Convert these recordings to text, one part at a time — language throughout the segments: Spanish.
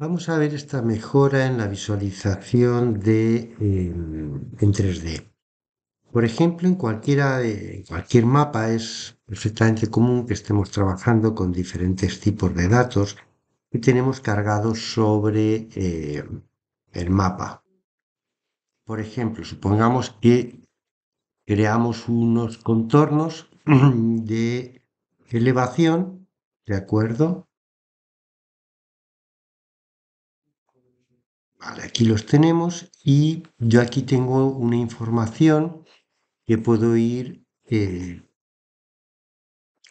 Vamos a ver esta mejora en la visualización de, eh, en 3D. Por ejemplo, en, cualquiera, cualquier mapa es perfectamente común que estemos trabajando con diferentes tipos de datos que tenemos cargados sobre eh, el mapa. Por ejemplo, supongamos que creamos unos contornos de elevación, ¿de acuerdo? Vale, aquí los tenemos y yo aquí tengo una información que puedo ir eh,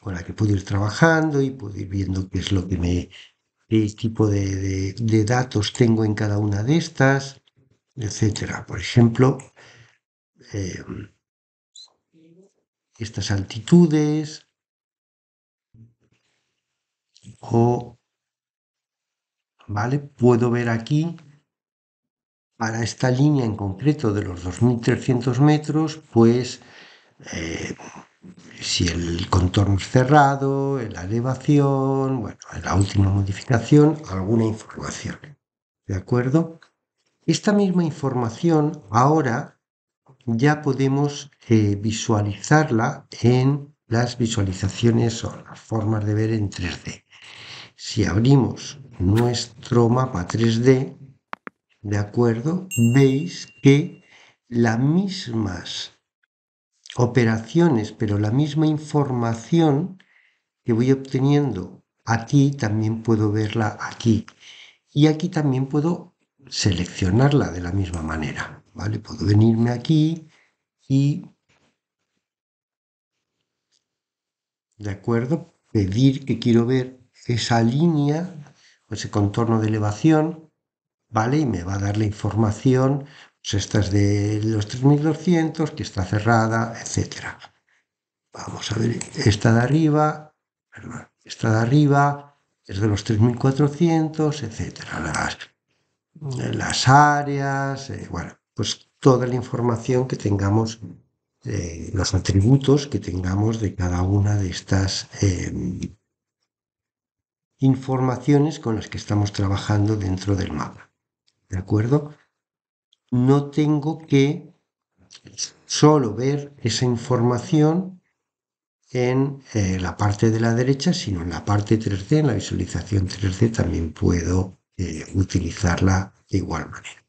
con la que puedo ir trabajando y puedo ir viendo qué es lo que me qué tipo de, datos tengo en cada una de estas, etcétera. Por ejemplo, em, estas altitudes o, ¿vale? Puedo ver aquí, para esta línea en concreto de los 2.300 metros, pues eh, si el contorno es cerrado, la elevación, bueno, la última modificación, alguna información. ¿De acuerdo? Esta misma información ahora ya podemos eh, visualizarla en las visualizaciones o las formas de ver en 3D. Si abrimos nuestro mapa 3D, ¿de acuerdo? Veis que las mismas operaciones, pero la misma información que voy obteniendo aquí, también puedo verla aquí. Y aquí también puedo seleccionarla de la misma manera, ¿vale? Puedo venirme aquí y, ¿de acuerdo? Pedir que quiero ver esa línea, o ese contorno de elevación, ¿vale? Y me va a dar la información, pues esta es de los 3200, que está cerrada, etcétera. Vamos a ver, esta de arriba, esta de arriba es de los 3400, etcétera las áreas, eh, bueno, pues toda la información que tengamos, los atributos que tengamos de cada una de estas em, informaciones con las que estamos trabajando dentro del mapa. ¿De acuerdo? No tengo que solo ver esa información en eh, la parte de la derecha, sino en la parte 3D, en la visualización 3D también puedo eh, utilizarla de igual manera.